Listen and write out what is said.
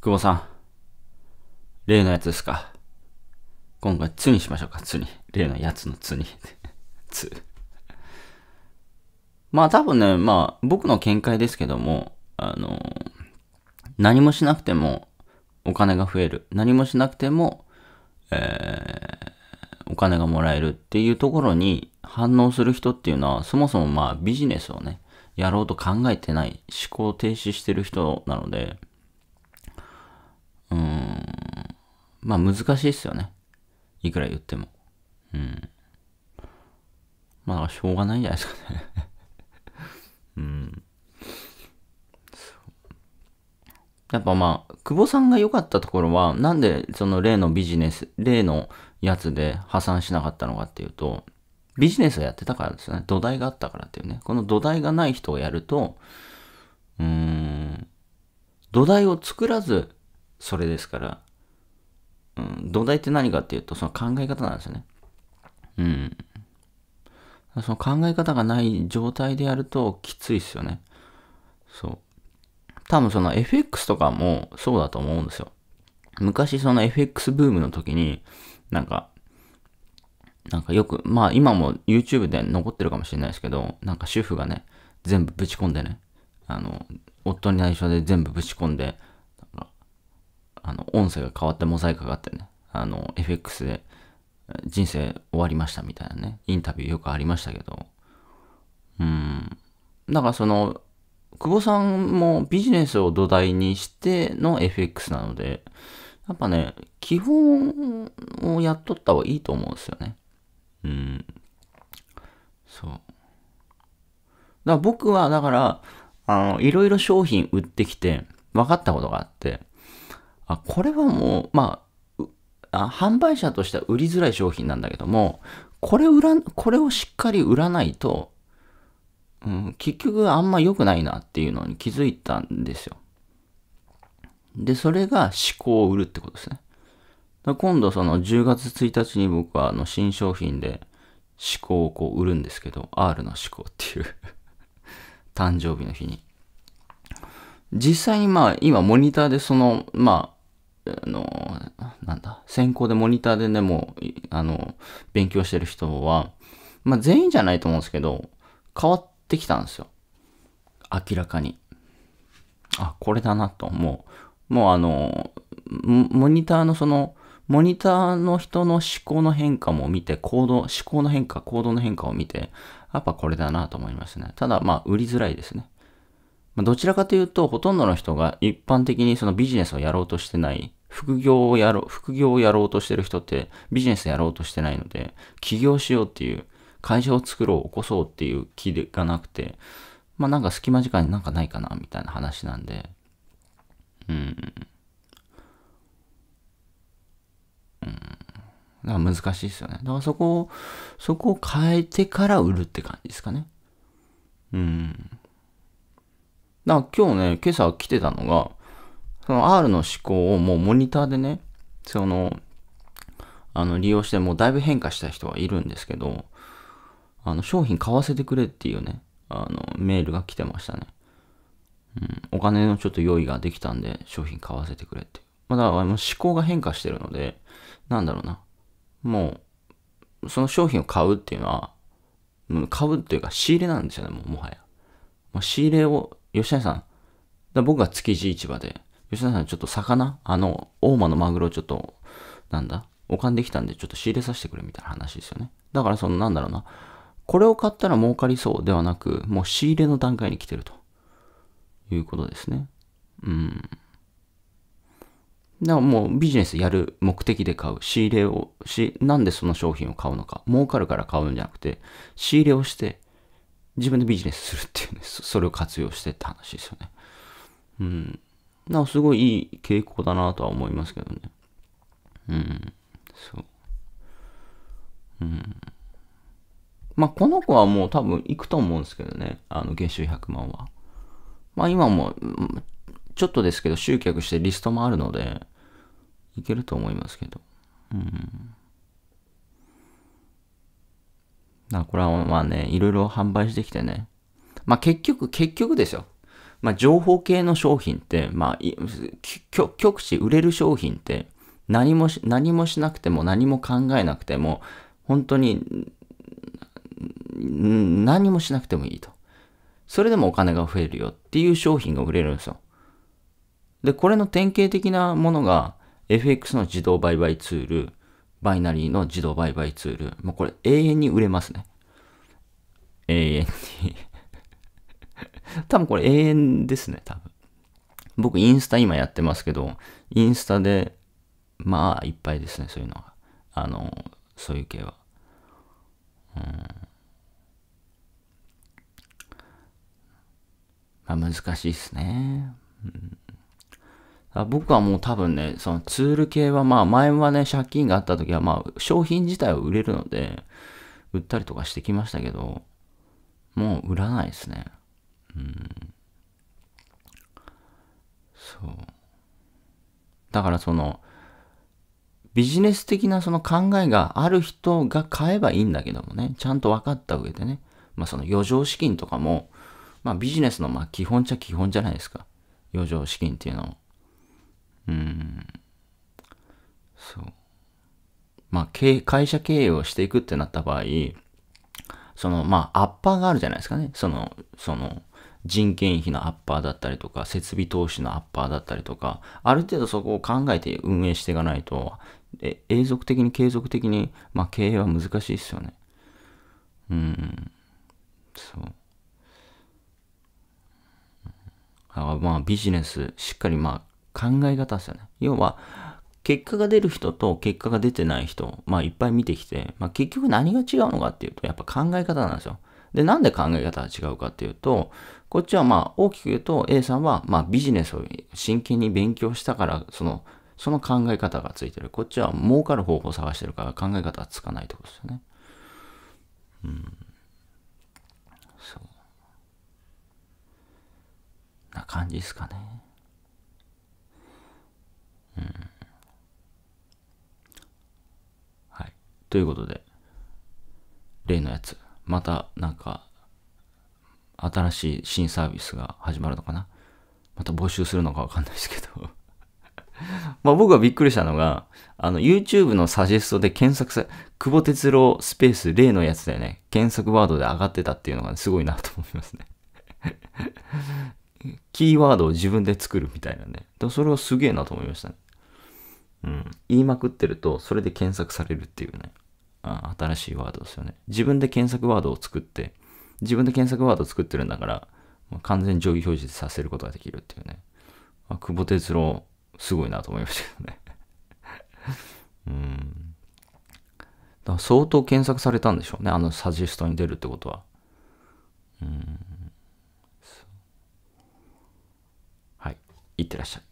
久保さん。例のやつですか。今回、つにしましょうか、つに。例のやつのつに。つ。まあ多分ね、まあ僕の見解ですけども、あの、何もしなくてもお金が増える。何もしなくても、えー、お金がもらえるっていうところに反応する人っていうのは、そもそもまあビジネスをね、やろうと考えてない、思考停止してる人なので、まあ難しいっすよね。いくら言っても。うん。まあ、しょうがないんじゃないですかね うん。やっぱまあ、久保さんが良かったところは、なんでその例のビジネス、例のやつで破産しなかったのかっていうと、ビジネスをやってたからですよね。土台があったからっていうね。この土台がない人をやると、うーん、土台を作らず、それですから、ん、土台って何かっていうと、その考え方なんですよね。うん。その考え方がない状態でやるときついっすよね。そう。多分その FX とかもそうだと思うんですよ。昔その FX ブームの時に、なんか、なんかよく、まあ今も YouTube で残ってるかもしれないですけど、なんか主婦がね、全部ぶち込んでね、あの、夫に内緒で全部ぶち込んで、音声が変わってモザイクがあってね、あの、FX で人生終わりましたみたいなね、インタビューよくありましたけど、うん。だからその、久保さんもビジネスを土台にしての FX なので、やっぱね、基本をやっとった方がいいと思うんですよね。うん。そう。だから僕は、だから、あの、いろいろ商品売ってきて、分かったことがあって、あこれはもう、まあ、あ、販売者としては売りづらい商品なんだけども、これ売ら、これをしっかり売らないと、うん、結局あんま良くないなっていうのに気づいたんですよ。で、それが思考を売るってことですね。だ今度その10月1日に僕はあの新商品で思考をこう売るんですけど、R の思考っていう 誕生日の日に。実際にまあ今モニターでそのまあの、なんだ、先行でモニターでね、もう、あの、勉強してる人は、まあ、全員じゃないと思うんですけど、変わってきたんですよ。明らかに。あ、これだなと、もう、もうあの、モニターのその、モニターの人の思考の変化も見て、行動、思考の変化、行動の変化を見て、やっぱこれだなと思いますね。ただ、まあ、売りづらいですね。まどちらかというと、ほとんどの人が一般的にそのビジネスをやろうとしてない副業をやろう、副業をやろうとしてる人ってビジネスやろうとしてないので、起業しようっていう、会社を作ろう、起こそうっていう気がなくて、まあなんか隙間時間になんかないかな、みたいな話なんで、うん。うん。だから難しいですよね。だからそこを、そこを変えてから売るって感じですかね。うん。だから今日ね、今朝来てたのが、その R の思考をもうモニターでね、その、あの、利用してもうだいぶ変化した人はいるんですけど、あの、商品買わせてくれっていうね、あの、メールが来てましたね。うん、お金のちょっと用意ができたんで、商品買わせてくれって。まだもう思考が変化してるので、なんだろうな。もう、その商品を買うっていうのは、買うっていうか仕入れなんですよね、もうもはや。ま仕入れを、吉谷さん、僕が築地市場で、吉田さんちょっと魚、あの、大間のマグロちょっと、なんだ、おかんできたんでちょっと仕入れさせてくれみたいな話ですよね。だからその、なんだろうな、これを買ったら儲かりそうではなく、もう仕入れの段階に来てるということですね。うん。だからもうビジネスやる目的で買う。仕入れをし、なんでその商品を買うのか。儲かるから買うんじゃなくて、仕入れをして、自分でビジネスするっていうね、それを活用してって話ですよね。うん。なすごいいい傾向だなとは思いますけどね。うん。そう。うん。まあ、この子はもう多分行くと思うんですけどね。あの、月収100万は。まあ、今も、ちょっとですけど、集客してリストもあるので、いけると思いますけど。うん。な、これはまあね、いろいろ販売してきてね。まあ、結局、結局ですよ。まあ、情報系の商品って、まあ、極地売れる商品って何もし、何もしなくても何も考えなくても、本当に、何もしなくてもいいと。それでもお金が増えるよっていう商品が売れるんですよ。で、これの典型的なものが FX の自動売買ツール、バイナリーの自動売買ツール。もうこれ永遠に売れますね。永遠多分これ永遠ですね、多分。僕、インスタ今やってますけど、インスタで、まあ、いっぱいですね、そういうのは。あの、そういう系は。うん。まあ、難しいですね。うん僕はもう多分ね、そのツール系はまあ前はね、借金があった時はまあ商品自体を売れるので、売ったりとかしてきましたけど、もう売らないですね。そうだからそのビジネス的なその考えがある人が買えばいいんだけどもねちゃんと分かった上でねまあその余剰資金とかもまあビジネスのまあ基本ちゃ基本じゃないですか余剰資金っていうのうんそうまあ経会社経営をしていくってなった場合そのまあアッパーがあるじゃないですかねそのその人件費のアッパーだったりとか、設備投資のアッパーだったりとか、ある程度そこを考えて運営していかないと、え永続的に継続的に、まあ、経営は難しいですよね。うん、そう。あまあビジネス、しっかりまあ考え方ですよね。要は、結果が出る人と結果が出てない人、まあいっぱい見てきて、まあ結局何が違うのかっていうと、やっぱ考え方なんですよ。で、なんで考え方が違うかっていうと、こっちはまあ大きく言うと A さんはまあビジネスを真剣に勉強したからそのその考え方がついてる。こっちは儲かる方法を探してるから考え方はつかないってことですよね。うん。そう。な感じですかね。うん。はい。ということで、例のやつ、またなんか新しい新サービスが始まるのかなまた募集するのかわかんないですけど まあ僕がびっくりしたのが、あの YouTube のサジェストで検索さ、久保哲郎スペース例のやつだよね、検索ワードで上がってたっていうのが、ね、すごいなと思いますね キーワードを自分で作るみたいなね。でそれはすげえなと思いましたね。うん。言いまくってると、それで検索されるっていうね。あ新しいワードですよね。自分で検索ワードを作って、自分で検索ワード作ってるんだから、まあ、完全に上位表示させることができるっていうね。あ、久保哲郎、すごいなと思いましたけどね。うん。だから相当検索されたんでしょうね。あのサジェストに出るってことは。うん。はい。いってらっしゃい。